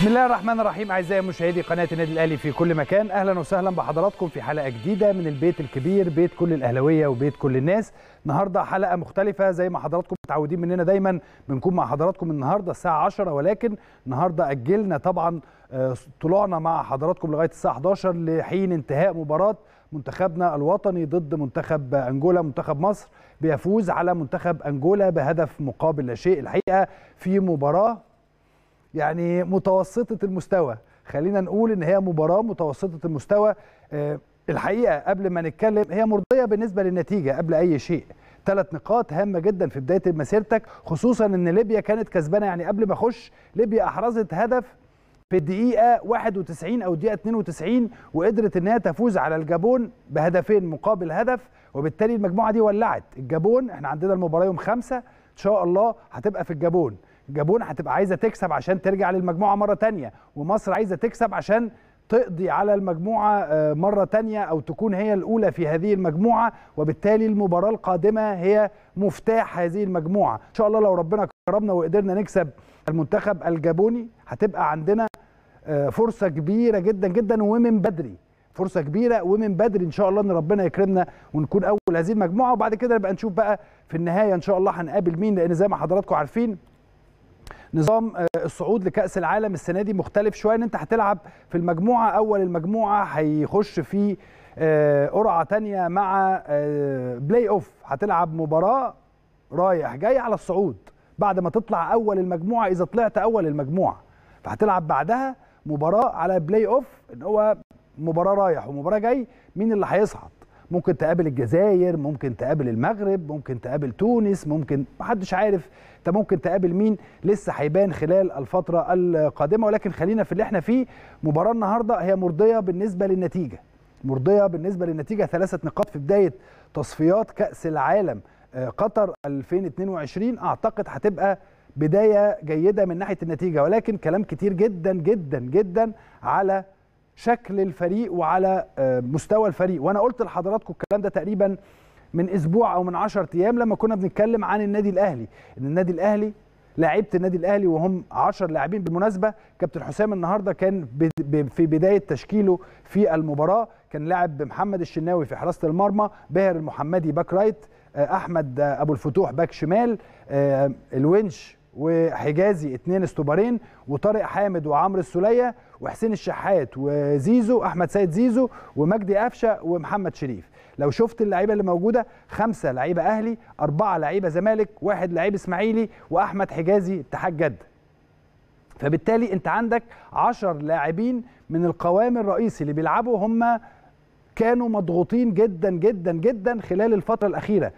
بسم الله الرحمن الرحيم اعزائي مشاهدي قناه النادي الاهلي في كل مكان اهلا وسهلا بحضراتكم في حلقه جديده من البيت الكبير بيت كل الاهلاويه وبيت كل الناس النهارده حلقه مختلفه زي ما حضراتكم متعودين مننا دايما بنكون مع حضراتكم النهارده الساعه 10 ولكن النهارده اجلنا طبعا آه، طلوعنا مع حضراتكم لغايه الساعه 11 لحين انتهاء مباراه منتخبنا الوطني ضد منتخب انجولا منتخب مصر بيفوز على منتخب انجولا بهدف مقابل لا شيء الحقيقه في مباراه يعني متوسطه المستوى خلينا نقول ان هي مباراه متوسطه المستوى آه، الحقيقه قبل ما نتكلم هي مرضيه بالنسبه للنتيجه قبل اي شيء ثلاث نقاط هامه جدا في بدايه مسيرتك خصوصا ان ليبيا كانت كسبانه يعني قبل ما اخش ليبيا احرزت هدف في الدقيقه 91 او الدقيقه 92 وقدرت انها تفوز على الجابون بهدفين مقابل هدف وبالتالي المجموعه دي ولعت الجابون احنا عندنا المباراه يوم خمسة ان شاء الله هتبقى في الجابون جابون هتبقى عايزه تكسب عشان ترجع للمجموعه مره تانية ومصر عايزه تكسب عشان تقضي على المجموعة آه، مرة تانية أو تكون هي الأولى في هذه المجموعة وبالتالي المباراة القادمة هي مفتاح هذه المجموعة إن شاء الله لو ربنا كرمنا وقدرنا نكسب المنتخب الجابوني هتبقى عندنا آه، فرصة كبيرة جدا جدا ومن بدري فرصة كبيرة ومن بدري إن شاء الله إن ربنا يكرمنا ونكون أول هذه المجموعة وبعد كده نبقى نشوف بقى في النهاية إن شاء الله هنقابل مين لأن زي ما حضراتكم عارفين نظام آه، الصعود لكاس العالم السنه دي مختلف شويه ان انت هتلعب في المجموعه اول المجموعه هيخش في آه، قرعه تانية مع بلاي آه، اوف هتلعب مباراه رايح جاي على الصعود بعد ما تطلع اول المجموعه اذا طلعت اول المجموعه فهتلعب بعدها مباراه على بلاي اوف ان هو مباراه رايح ومباراه جاي مين اللي هيصعد ممكن تقابل الجزائر ممكن تقابل المغرب ممكن تقابل تونس ممكن محدش عارف انت ممكن تقابل مين لسه هيبان خلال الفتره القادمه ولكن خلينا في اللي احنا فيه مباراه النهارده هي مرضيه بالنسبه للنتيجه مرضيه بالنسبه للنتيجه ثلاثه نقاط في بدايه تصفيات كاس العالم آه، قطر 2022 اعتقد هتبقى بدايه جيده من ناحيه النتيجه ولكن كلام كتير جدا جدا جدا على شكل الفريق وعلى آه، مستوى الفريق وانا قلت لحضراتكم الكلام ده تقريبا من اسبوع او من 10 ايام لما كنا بنتكلم عن النادي الاهلي ان النادي الاهلي لعيبه النادي الاهلي وهم 10 لاعبين بالمناسبه كابتن حسام النهارده كان في بدايه تشكيله في المباراه كان لاعب محمد الشناوي في حراسه المرمى باهر المحمدي باك رايت آه، احمد آه، ابو الفتوح باك شمال الونش وحجازي اثنين استوبارين وطارق حامد وعمرو السلية وحسين الشحات وزيزو احمد سيد زيزو ومجدي قفشه ومحمد شريف لو شفت اللعيبه اللي موجوده خمسه لعيبه اهلي اربعه لعيبه زمالك واحد لعيب اسماعيلي واحمد حجازي اتحاد جده فبالتالي انت عندك 10 لاعبين من القوام الرئيسي اللي بيلعبوا هم كانوا مضغوطين جدا جدا جدا خلال الفترة الأخيرة